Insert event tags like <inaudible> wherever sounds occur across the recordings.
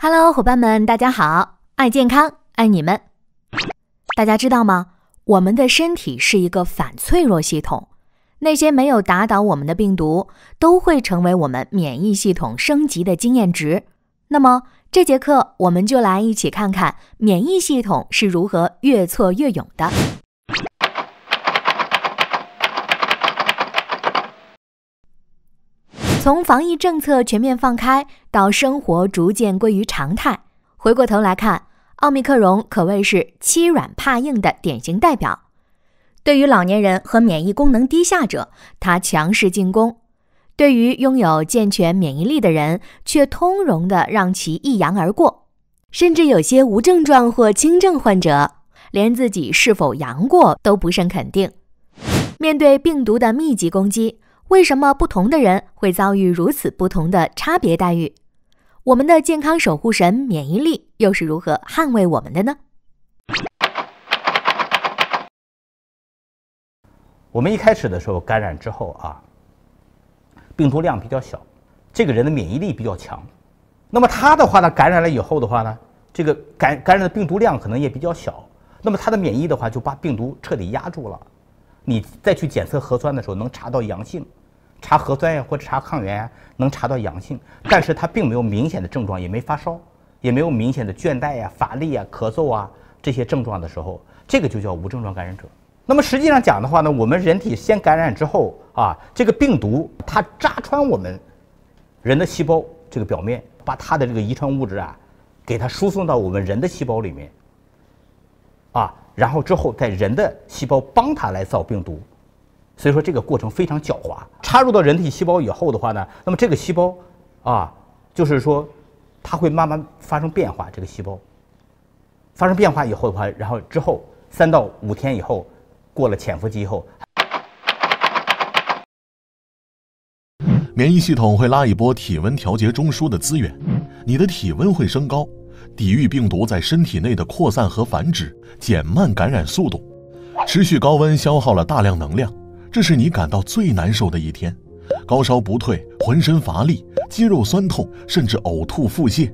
Hello，伙伴们，大家好！爱健康，爱你们。大家知道吗？我们的身体是一个反脆弱系统，那些没有打倒我们的病毒，都会成为我们免疫系统升级的经验值。那么，这节课我们就来一起看看免疫系统是如何越挫越勇的。从防疫政策全面放开到生活逐渐归于常态，回过头来看，奥密克戎可谓是欺软怕硬的典型代表。对于老年人和免疫功能低下者，它强势进攻；对于拥有健全免疫力的人，却通融的让其一阳而过。甚至有些无症状或轻症患者，连自己是否阳过都不甚肯定。面对病毒的密集攻击。为什么不同的人会遭遇如此不同的差别待遇？我们的健康守护神免疫力又是如何捍卫我们的呢？我们一开始的时候感染之后啊，病毒量比较小，这个人的免疫力比较强。那么他的话呢，感染了以后的话呢，这个感感染的病毒量可能也比较小。那么他的免疫的话，就把病毒彻底压住了。你再去检测核酸的时候，能查到阳性。查核酸呀，或者查抗原，呀，能查到阳性，但是他并没有明显的症状，也没发烧，也没有明显的倦怠呀、乏力啊、咳嗽啊这些症状的时候，这个就叫无症状感染者。那么实际上讲的话呢，我们人体先感染之后啊，这个病毒它扎穿我们人的细胞这个表面，把它的这个遗传物质啊，给它输送到我们人的细胞里面啊，然后之后在人的细胞帮它来造病毒。所以说这个过程非常狡猾。插入到人体细胞以后的话呢，那么这个细胞，啊，就是说，它会慢慢发生变化。这个细胞发生变化以后的话，然后之后三到五天以后，过了潜伏期以后，免疫系统会拉一波体温调节中枢的资源，你的体温会升高，抵御病毒在身体内的扩散和繁殖，减慢感染速度。持续高温消耗了大量能量。这是你感到最难受的一天，高烧不退，浑身乏力，肌肉酸痛，甚至呕吐腹泻，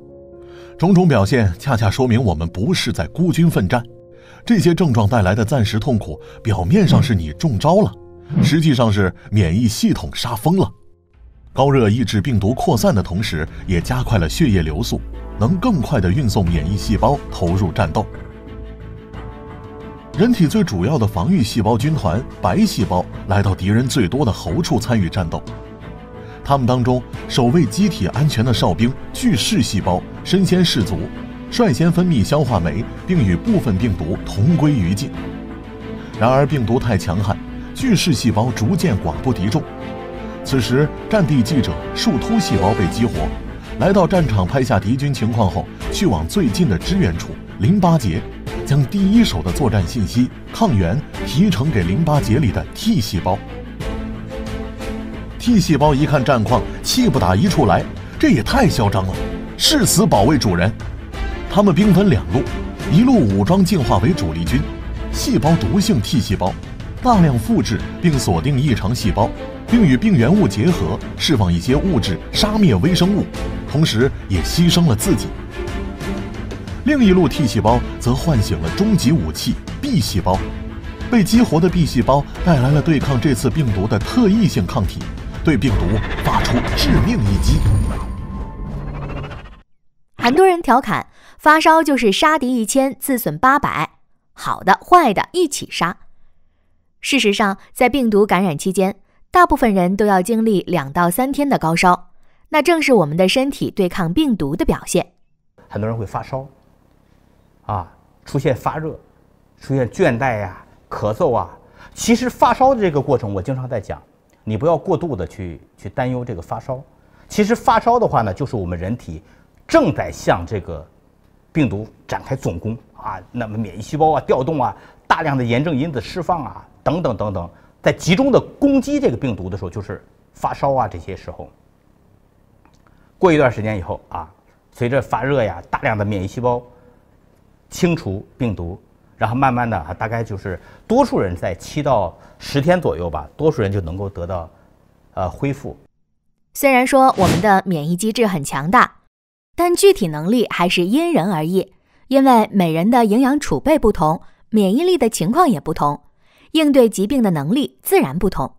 种种表现恰恰说明我们不是在孤军奋战。这些症状带来的暂时痛苦，表面上是你中招了，实际上是免疫系统杀疯了。高热抑制病毒扩散的同时，也加快了血液流速，能更快地运送免疫细胞投入战斗。人体最主要的防御细胞军团——白细胞，来到敌人最多的喉处参与战斗。他们当中，守卫机体安全的哨兵巨噬细胞身先士卒，率先分泌消化酶，并与部分病毒同归于尽。然而病毒太强悍，巨噬细胞逐渐寡不敌众。此时，战地记者树突细胞被激活，来到战场拍下敌军情况后，去往最近的支援处——淋巴结。将第一手的作战信息抗原提呈给淋巴结里的 T 细胞，T 细胞一看战况，气不打一处来，这也太嚣张了！誓死保卫主人。他们兵分两路，一路武装进化为主力军，细胞毒性 T 细胞大量复制并锁定异常细胞，并与病原物结合，释放一些物质杀灭微生物，同时也牺牲了自己。另一路 T 细胞则唤醒了终极武器 B 细胞，被激活的 B 细胞带来了对抗这次病毒的特异性抗体，对病毒发出致命一击。很多人调侃，发烧就是杀敌一千，自损八百，好的坏的一起杀。事实上，在病毒感染期间，大部分人都要经历两到三天的高烧，那正是我们的身体对抗病毒的表现。很多人会发烧。啊，出现发热，出现倦怠呀，咳嗽啊。其实发烧的这个过程，我经常在讲，你不要过度的去去担忧这个发烧。其实发烧的话呢，就是我们人体正在向这个病毒展开总攻啊，那么免疫细胞啊，调动啊，大量的炎症因子释放啊，等等等等，在集中的攻击这个病毒的时候，就是发烧啊这些时候。过一段时间以后啊，随着发热呀，大量的免疫细胞。清除病毒，然后慢慢的，大概就是多数人在七到十天左右吧，多数人就能够得到，呃，恢复。虽然说我们的免疫机制很强大，但具体能力还是因人而异，因为每人的营养储备不同，免疫力的情况也不同，应对疾病的能力自然不同。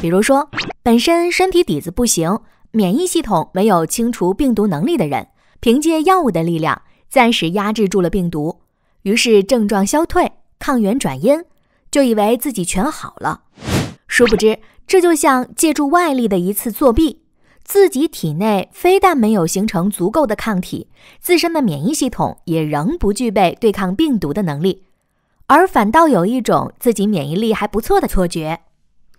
比如说，本身身体底子不行，免疫系统没有清除病毒能力的人，凭借药物的力量。暂时压制住了病毒，于是症状消退，抗原转阴，就以为自己全好了。殊不知，这就像借助外力的一次作弊，自己体内非但没有形成足够的抗体，自身的免疫系统也仍不具备对抗病毒的能力，而反倒有一种自己免疫力还不错的错觉。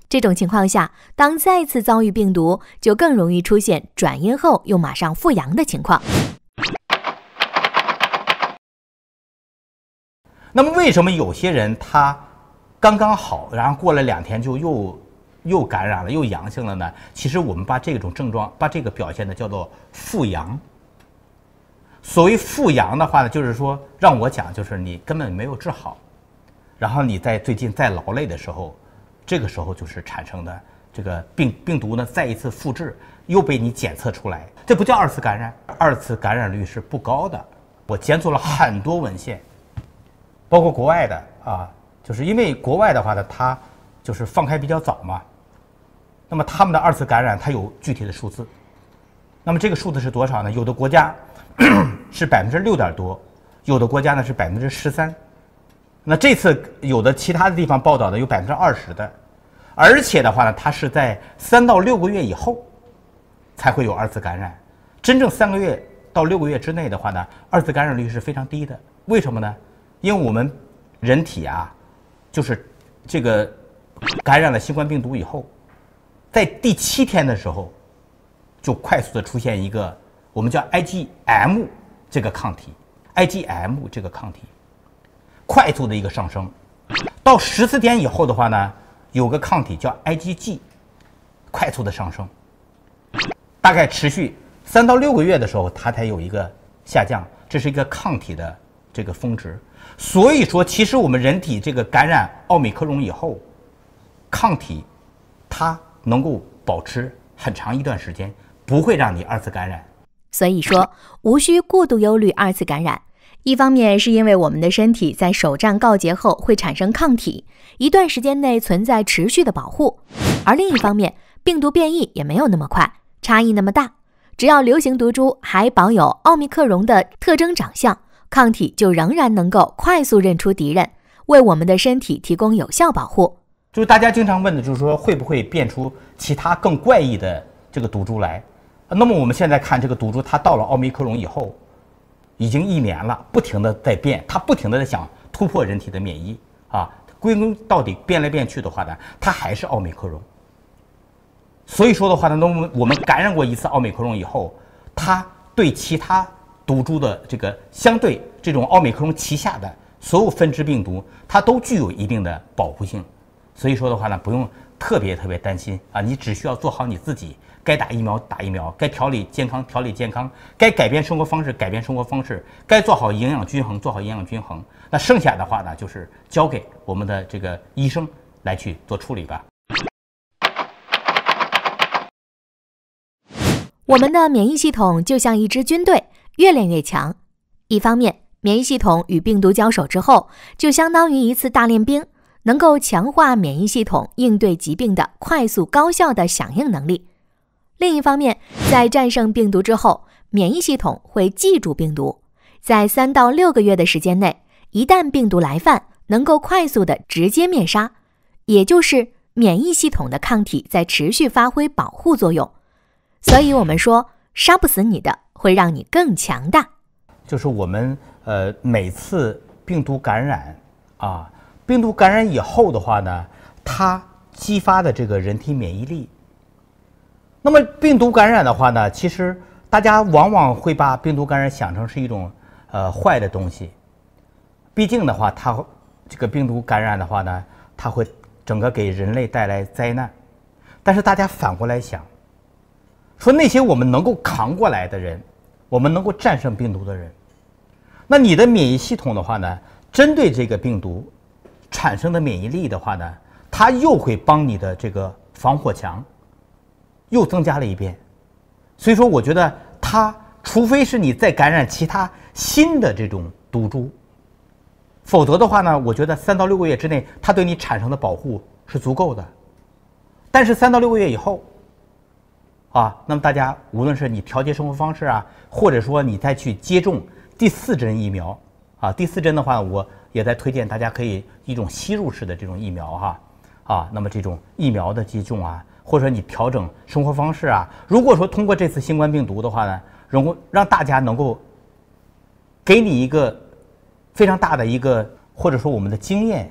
这种情况下，当再次遭遇病毒，就更容易出现转阴后又马上复阳的情况。那么为什么有些人他刚刚好，然后过了两天就又又感染了，又阳性了呢？其实我们把这种症状，把这个表现呢叫做复阳。所谓复阳的话呢，就是说让我讲，就是你根本没有治好，然后你在最近在劳累的时候，这个时候就是产生的这个病病毒呢再一次复制，又被你检测出来，这不叫二次感染，二次感染率是不高的。我检索了很多文献。包括国外的啊，就是因为国外的话呢，它就是放开比较早嘛，那么他们的二次感染它有具体的数字，那么这个数字是多少呢？有的国家 <coughs> 是百分之六点多，有的国家呢是百分之十三，那这次有的其他的地方报道的有百分之二十的，而且的话呢，它是在三到六个月以后才会有二次感染，真正三个月到六个月之内的话呢，二次感染率是非常低的，为什么呢？因为我们人体啊，就是这个感染了新冠病毒以后，在第七天的时候，就快速的出现一个我们叫 IgM 这个抗体，IgM 这个抗体快速的一个上升，到十四天以后的话呢，有个抗体叫 IgG 快速的上升，大概持续三到六个月的时候，它才有一个下降，这是一个抗体的这个峰值。所以说，其实我们人体这个感染奥密克戎以后，抗体它能够保持很长一段时间，不会让你二次感染。所以说，无需过度忧虑二次感染。一方面是因为我们的身体在首战告捷后会产生抗体，一段时间内存在持续的保护；而另一方面，病毒变异也没有那么快，差异那么大。只要流行毒株还保有奥密克戎的特征长相。抗体就仍然能够快速认出敌人，为我们的身体提供有效保护。就是大家经常问的，就是说会不会变出其他更怪异的这个毒株来？那么我们现在看这个毒株，它到了奥密克戎以后，已经一年了，不停的在变，它不停的在想突破人体的免疫啊。归根到底，变来变去的话呢，它还是奥密克戎。所以说的话呢，那么我们感染过一次奥密克戎以后，它对其他。毒株的这个相对这种奥密克戎旗下的所有分支病毒，它都具有一定的保护性，所以说的话呢，不用特别特别担心啊。你只需要做好你自己，该打疫苗打疫苗，该调理健康调理健康，该改变生活方式改变生活方式，该做好营养均衡做好营养均衡。那剩下的话呢，就是交给我们的这个医生来去做处理吧。我们的免疫系统就像一支军队。越练越强。一方面，免疫系统与病毒交手之后，就相当于一次大练兵，能够强化免疫系统应对疾病的快速高效的响应能力。另一方面，在战胜病毒之后，免疫系统会记住病毒，在三到六个月的时间内，一旦病毒来犯，能够快速的直接灭杀，也就是免疫系统的抗体在持续发挥保护作用。所以我们说，杀不死你的。会让你更强大。就是我们呃每次病毒感染啊，病毒感染以后的话呢，它激发的这个人体免疫力。那么病毒感染的话呢，其实大家往往会把病毒感染想成是一种呃坏的东西。毕竟的话，它这个病毒感染的话呢，它会整个给人类带来灾难。但是大家反过来想，说那些我们能够扛过来的人。我们能够战胜病毒的人，那你的免疫系统的话呢？针对这个病毒产生的免疫力的话呢，它又会帮你的这个防火墙又增加了一遍。所以说，我觉得它，除非是你再感染其他新的这种毒株，否则的话呢，我觉得三到六个月之内，它对你产生的保护是足够的。但是三到六个月以后，啊，那么大家无论是你调节生活方式啊，或者说你再去接种第四针疫苗，啊，第四针的话，我也在推荐大家可以一种吸入式的这种疫苗哈，啊，那么这种疫苗的接种啊，或者说你调整生活方式啊，如果说通过这次新冠病毒的话呢，能够让大家能够给你一个非常大的一个，或者说我们的经验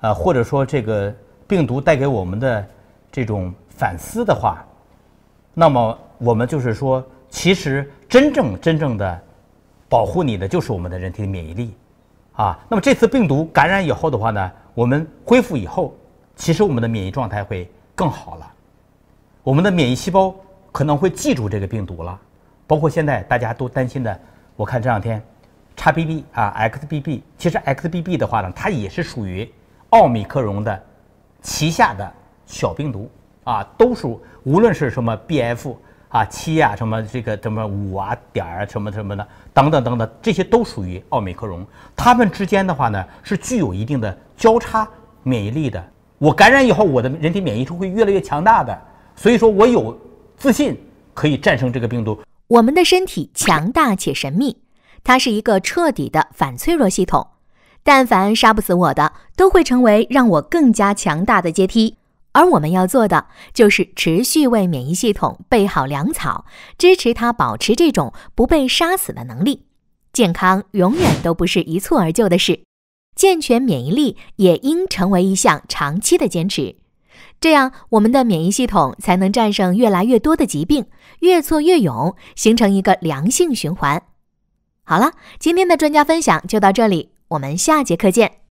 啊，或者说这个病毒带给我们的这种反思的话。那么我们就是说，其实真正真正的保护你的就是我们的人体的免疫力啊。那么这次病毒感染以后的话呢，我们恢复以后，其实我们的免疫状态会更好了。我们的免疫细胞可能会记住这个病毒了。包括现在大家都担心的，我看这两天 XBB 啊 XBB，其实 XBB 的话呢，它也是属于奥密克戎的旗下的小病毒。啊，都属无论是什么 BF 啊、七啊、什么这个什么五啊、点儿什么什么的等等等等，这些都属于奥密克戎。他们之间的话呢，是具有一定的交叉免疫力的。我感染以后，我的人体免疫是会越来越强大的，所以说我有自信可以战胜这个病毒。我们的身体强大且神秘，它是一个彻底的反脆弱系统。但凡杀不死我的，都会成为让我更加强大的阶梯。而我们要做的就是持续为免疫系统备好粮草，支持它保持这种不被杀死的能力。健康永远都不是一蹴而就的事，健全免疫力也应成为一项长期的坚持。这样，我们的免疫系统才能战胜越来越多的疾病，越挫越勇，形成一个良性循环。好了，今天的专家分享就到这里，我们下节课见。